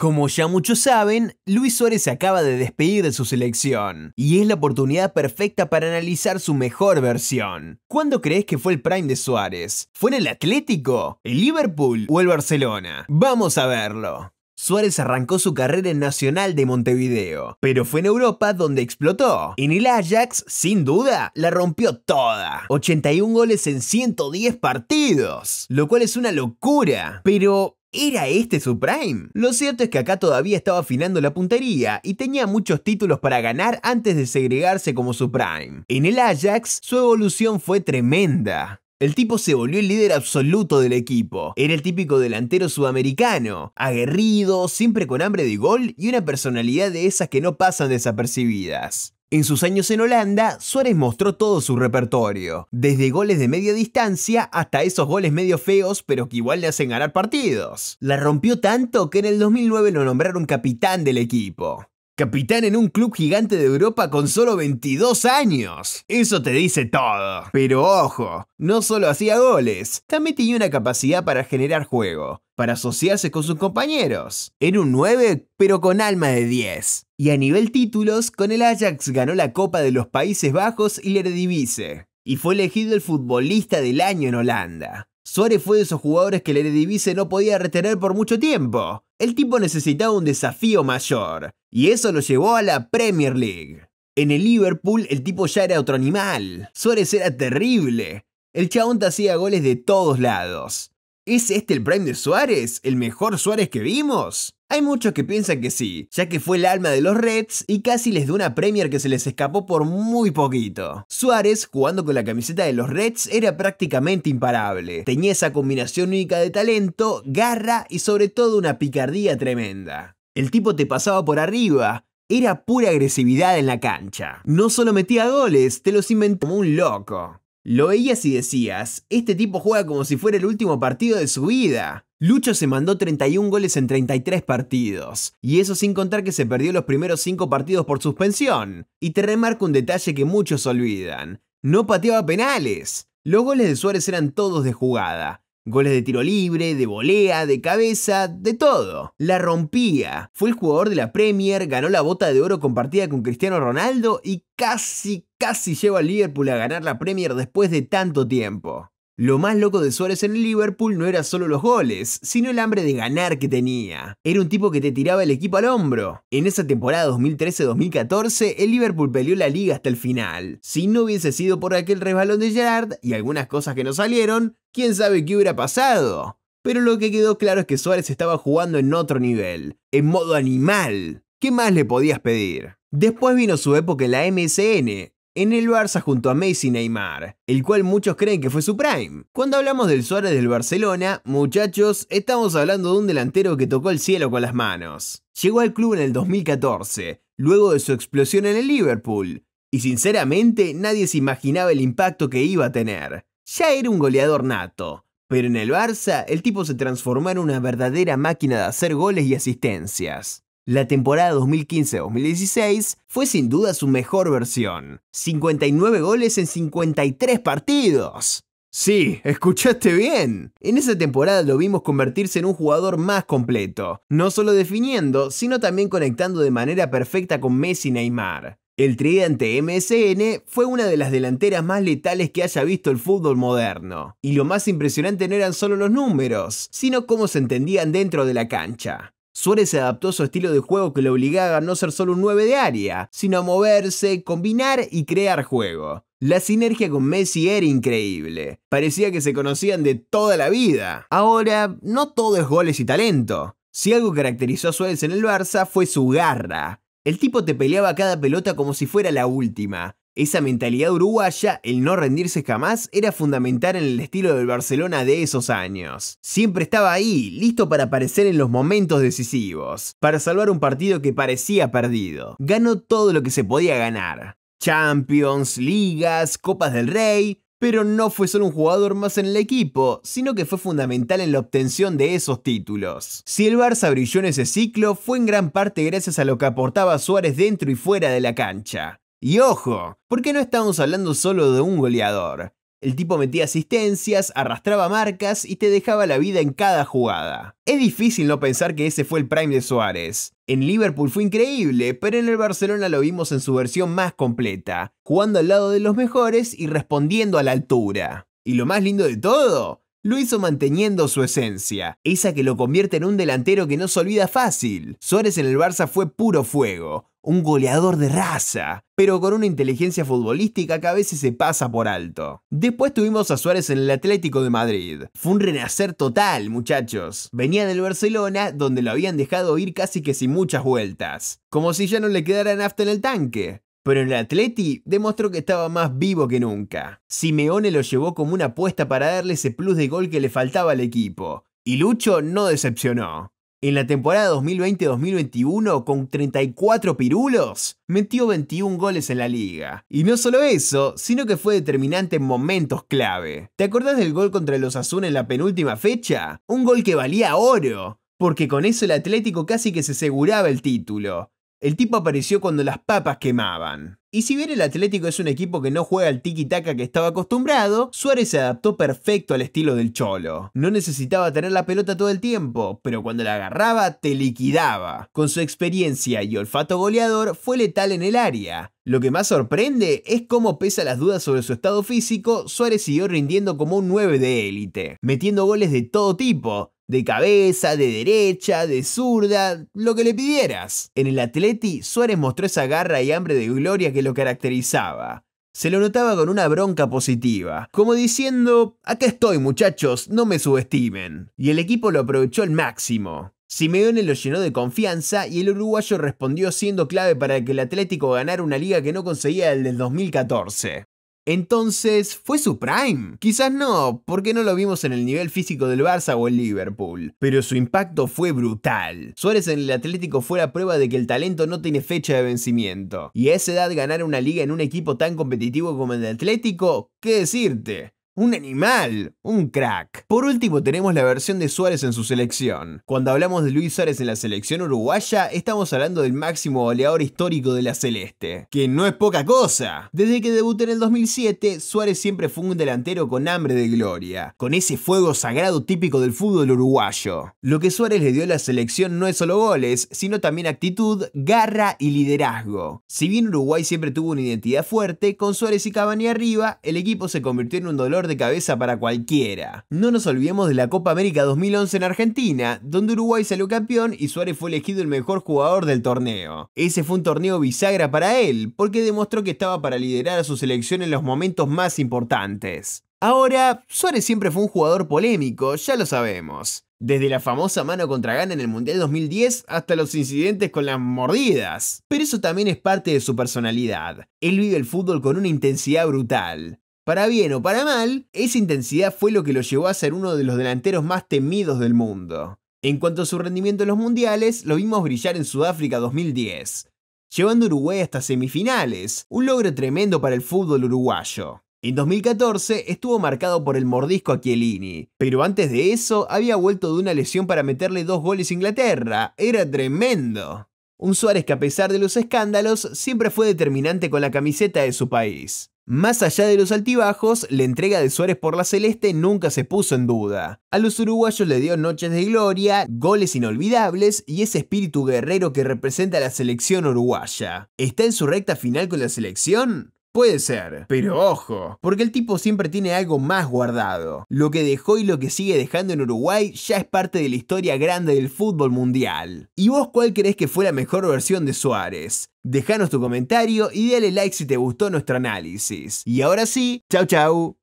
Como ya muchos saben, Luis Suárez se acaba de despedir de su selección, y es la oportunidad perfecta para analizar su mejor versión. ¿Cuándo crees que fue el prime de Suárez? ¿Fue en el Atlético, el Liverpool o el Barcelona? Vamos a verlo. Suárez arrancó su carrera en Nacional de Montevideo, pero fue en Europa donde explotó. En el Ajax, sin duda, la rompió toda. 81 goles en 110 partidos, lo cual es una locura. Pero, ¿Era este su prime? Lo cierto es que acá todavía estaba afinando la puntería y tenía muchos títulos para ganar antes de segregarse como su prime. En el Ajax, su evolución fue tremenda. El tipo se volvió el líder absoluto del equipo. Era el típico delantero sudamericano, aguerrido, siempre con hambre de gol y una personalidad de esas que no pasan desapercibidas. En sus años en Holanda, Suárez mostró todo su repertorio, desde goles de media distancia hasta esos goles medio feos pero que igual le hacen ganar partidos. La rompió tanto que en el 2009 lo nombraron capitán del equipo capitán en un club gigante de Europa con solo 22 años. Eso te dice todo. Pero ojo, no solo hacía goles, también tenía una capacidad para generar juego, para asociarse con sus compañeros. Era un 9, pero con alma de 10. Y a nivel títulos, con el Ajax ganó la Copa de los Países Bajos y la Eredivisie. Y fue elegido el futbolista del año en Holanda. Suárez fue de esos jugadores que el Eredivisie no podía retener por mucho tiempo. El tipo necesitaba un desafío mayor, y eso lo llevó a la Premier League. En el Liverpool el tipo ya era otro animal. Suárez era terrible. El chabón hacía goles de todos lados. ¿Es este el prime de Suárez? ¿El mejor Suárez que vimos? Hay muchos que piensan que sí, ya que fue el alma de los Reds y casi les dio una Premier que se les escapó por muy poquito. Suárez, jugando con la camiseta de los Reds, era prácticamente imparable. Tenía esa combinación única de talento, garra y sobre todo una picardía tremenda. El tipo te pasaba por arriba. Era pura agresividad en la cancha. No solo metía goles, te los inventó como un loco. Lo veías y decías, este tipo juega como si fuera el último partido de su vida. Lucho se mandó 31 goles en 33 partidos, y eso sin contar que se perdió los primeros 5 partidos por suspensión. Y te remarco un detalle que muchos olvidan, no pateaba penales. Los goles de Suárez eran todos de jugada, Goles de tiro libre, de volea, de cabeza, de todo. La rompía. Fue el jugador de la Premier, ganó la bota de oro compartida con Cristiano Ronaldo y casi, casi lleva al Liverpool a ganar la Premier después de tanto tiempo. Lo más loco de Suárez en el Liverpool no era solo los goles, sino el hambre de ganar que tenía. Era un tipo que te tiraba el equipo al hombro. En esa temporada 2013-2014, el Liverpool peleó la liga hasta el final. Si no hubiese sido por aquel resbalón de Gerard y algunas cosas que no salieron, quién sabe qué hubiera pasado. Pero lo que quedó claro es que Suárez estaba jugando en otro nivel, en modo animal. ¿Qué más le podías pedir? Después vino su época en la MSN, en el Barça junto a Messi y Neymar, el cual muchos creen que fue su prime. Cuando hablamos del Suárez del Barcelona, muchachos, estamos hablando de un delantero que tocó el cielo con las manos. Llegó al club en el 2014, luego de su explosión en el Liverpool, y sinceramente nadie se imaginaba el impacto que iba a tener. Ya era un goleador nato, pero en el Barça el tipo se transformó en una verdadera máquina de hacer goles y asistencias. La temporada 2015-2016 fue sin duda su mejor versión. 59 goles en 53 partidos. Sí, escuchaste bien. En esa temporada lo vimos convertirse en un jugador más completo, no solo definiendo, sino también conectando de manera perfecta con Messi y Neymar. El tridente MSN fue una de las delanteras más letales que haya visto el fútbol moderno. Y lo más impresionante no eran solo los números, sino cómo se entendían dentro de la cancha. Suárez se adaptó a su estilo de juego que le obligaba a no ser solo un 9 de área, sino a moverse, combinar y crear juego. La sinergia con Messi era increíble. Parecía que se conocían de toda la vida. Ahora, no todo es goles y talento. Si algo caracterizó a Suárez en el Barça fue su garra. El tipo te peleaba cada pelota como si fuera la última. Esa mentalidad uruguaya, el no rendirse jamás, era fundamental en el estilo del Barcelona de esos años. Siempre estaba ahí, listo para aparecer en los momentos decisivos, para salvar un partido que parecía perdido. Ganó todo lo que se podía ganar. Champions, ligas, Copas del Rey, pero no fue solo un jugador más en el equipo, sino que fue fundamental en la obtención de esos títulos. Si el Barça brilló en ese ciclo, fue en gran parte gracias a lo que aportaba Suárez dentro y fuera de la cancha. Y ojo, porque no estamos hablando solo de un goleador. El tipo metía asistencias, arrastraba marcas y te dejaba la vida en cada jugada. Es difícil no pensar que ese fue el prime de Suárez. En Liverpool fue increíble, pero en el Barcelona lo vimos en su versión más completa, jugando al lado de los mejores y respondiendo a la altura. Y lo más lindo de todo, lo hizo manteniendo su esencia, esa que lo convierte en un delantero que no se olvida fácil. Suárez en el Barça fue puro fuego, un goleador de raza, pero con una inteligencia futbolística que a veces se pasa por alto. Después tuvimos a Suárez en el Atlético de Madrid. Fue un renacer total, muchachos. Venía del Barcelona, donde lo habían dejado ir casi que sin muchas vueltas, como si ya no le quedara nafta en el tanque. Pero en el Atleti demostró que estaba más vivo que nunca. Simeone lo llevó como una apuesta para darle ese plus de gol que le faltaba al equipo. Y Lucho no decepcionó. En la temporada 2020-2021, con 34 pirulos, metió 21 goles en la liga. Y no solo eso, sino que fue determinante en momentos clave. ¿Te acordás del gol contra los Azul en la penúltima fecha? Un gol que valía oro, porque con eso el Atlético casi que se aseguraba el título. El tipo apareció cuando las papas quemaban. Y si bien el Atlético es un equipo que no juega al tiki-taka que estaba acostumbrado, Suárez se adaptó perfecto al estilo del Cholo. No necesitaba tener la pelota todo el tiempo, pero cuando la agarraba, te liquidaba. Con su experiencia y olfato goleador, fue letal en el área. Lo que más sorprende es cómo, pese a las dudas sobre su estado físico, Suárez siguió rindiendo como un 9 de élite, metiendo goles de todo tipo, de cabeza, de derecha, de zurda, lo que le pidieras. En el Atleti, Suárez mostró esa garra y hambre de gloria que lo caracterizaba. Se lo notaba con una bronca positiva, como diciendo, acá estoy muchachos, no me subestimen. Y el equipo lo aprovechó al máximo. Simeone lo llenó de confianza y el uruguayo respondió siendo clave para que el Atlético ganara una liga que no conseguía el del 2014. Entonces, fue su prime. Quizás no, porque no lo vimos en el nivel físico del Barça o el Liverpool, pero su impacto fue brutal. Suárez en el Atlético fue la prueba de que el talento no tiene fecha de vencimiento. Y a esa edad ganar una liga en un equipo tan competitivo como el de Atlético, ¿qué decirte? Un animal, un crack. Por último tenemos la versión de Suárez en su selección. Cuando hablamos de Luis Suárez en la selección uruguaya, estamos hablando del máximo goleador histórico de la Celeste, que no es poca cosa. Desde que debutó en el 2007, Suárez siempre fue un delantero con hambre de gloria, con ese fuego sagrado típico del fútbol uruguayo. Lo que Suárez le dio a la selección no es solo goles, sino también actitud, garra y liderazgo. Si bien Uruguay siempre tuvo una identidad fuerte, con Suárez y Cavani arriba, el equipo se convirtió en un dolor de cabeza para cualquiera. No nos olvidemos de la Copa América 2011 en Argentina, donde Uruguay salió campeón y Suárez fue elegido el mejor jugador del torneo. Ese fue un torneo bisagra para él, porque demostró que estaba para liderar a su selección en los momentos más importantes. Ahora, Suárez siempre fue un jugador polémico, ya lo sabemos. Desde la famosa mano contra Gana en el Mundial 2010 hasta los incidentes con las mordidas. Pero eso también es parte de su personalidad. Él vive el fútbol con una intensidad brutal. Para bien o para mal, esa intensidad fue lo que lo llevó a ser uno de los delanteros más temidos del mundo. En cuanto a su rendimiento en los mundiales, lo vimos brillar en Sudáfrica 2010, llevando a Uruguay hasta semifinales, un logro tremendo para el fútbol uruguayo. En 2014 estuvo marcado por el mordisco a Chiellini, pero antes de eso había vuelto de una lesión para meterle dos goles a Inglaterra, era tremendo. Un Suárez que a pesar de los escándalos siempre fue determinante con la camiseta de su país. Más allá de los altibajos, la entrega de Suárez por la Celeste nunca se puso en duda. A los uruguayos le dio noches de gloria, goles inolvidables y ese espíritu guerrero que representa a la selección uruguaya. ¿Está en su recta final con la selección? Puede ser, pero ojo, porque el tipo siempre tiene algo más guardado. Lo que dejó y lo que sigue dejando en Uruguay ya es parte de la historia grande del fútbol mundial. ¿Y vos cuál crees que fue la mejor versión de Suárez? Dejanos tu comentario y dale like si te gustó nuestro análisis. Y ahora sí, chau chau.